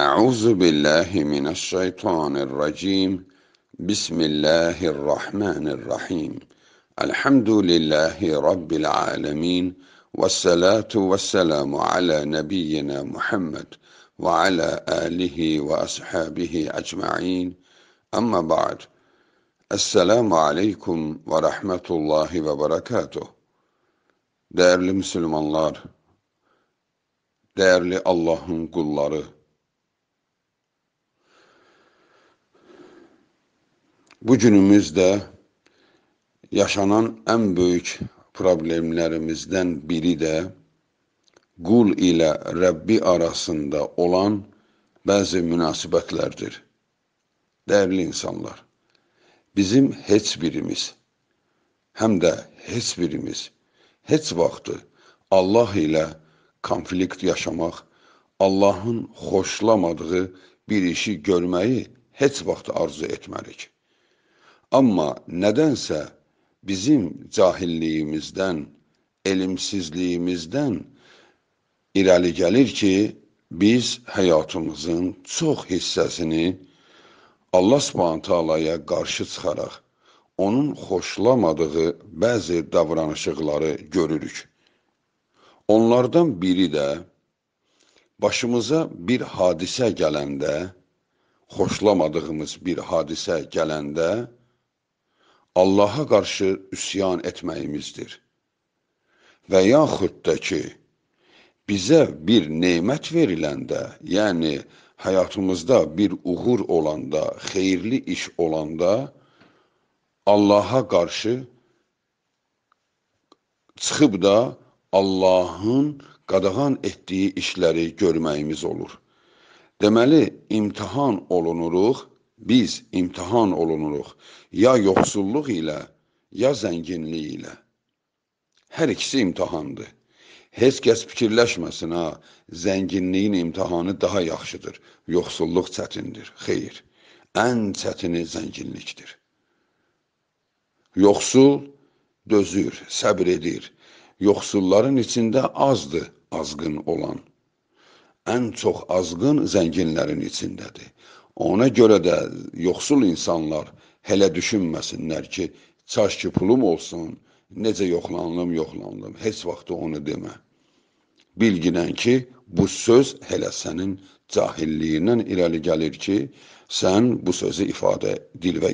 أعوذ بالله من الشيطان الرجيم بسم الله الرحمن الرحيم الحمد لله رب العالمين والصلاة والسلام على نبينا محمد وعلى آله وأصحابه أجمعين أما بعد السلام عليكم ورحمة الله وبركاته Berekatuh. Değerli Müslümanlar, değerli Allah'ın kulları, Bu günümüzdə yaşanan ən böyük problemlərimizdən biri də qul ilə Rəbbi arasında olan bəzi münasibətlərdir. Dəyərli insanlar, bizim heç birimiz, həm də heç birimiz heç vaxtı Allah ilə konflikt yaşamaq, Allahın xoşlamadığı bir işi görməyi heç vaxt arzu etmərik. Amma nədənsə bizim cahilliyimizdən, elimsizliyimizdən irəli gəlir ki, biz həyatımızın çox hissəsini Allah Subhanahu taalaya qarşı çıxaraq onun xoşlamadığı bəzi davranışıqları görürük. Onlardan biri də başımıza bir hadisə gələndə, xoşlamadığımız bir hadisə gələndə Allaha qarşı üsyan etməyimizdir. Və yaxud da ki, bizə bir neymət veriləndə, yəni həyatımızda bir uğur olanda, xeyirli iş olanda Allaha qarşı çıxıb da Allahın qadağan etdiyi işləri görməyimiz olur. Deməli, imtihan olunuruq biz imtihan olunuruq ya yoxsulluq ilə, ya zənginlik ilə. Hər ikisi imtihandır. Heç kəs fikirləşməsin ha, zənginliyin imtihanı daha yaxşıdır, yoxsulluq çətindir. Xeyr, ən çətini zənginlikdir. Yoxsul dözür, səbr edir. Yoxsulların içində azdır azğın olan. Ən çox azğın zənginlərin içindədir. Ona görə də yoxsul insanlar hələ düşünməsinlər ki, çaş ki pulum olsun, necə yoxlandım, yoxlandım. Heç vaxt onu demə. Bilginən ki, bu söz hələ sənin cahilliyindən irəli gəlir ki, sən bu sözü ifadə dilvə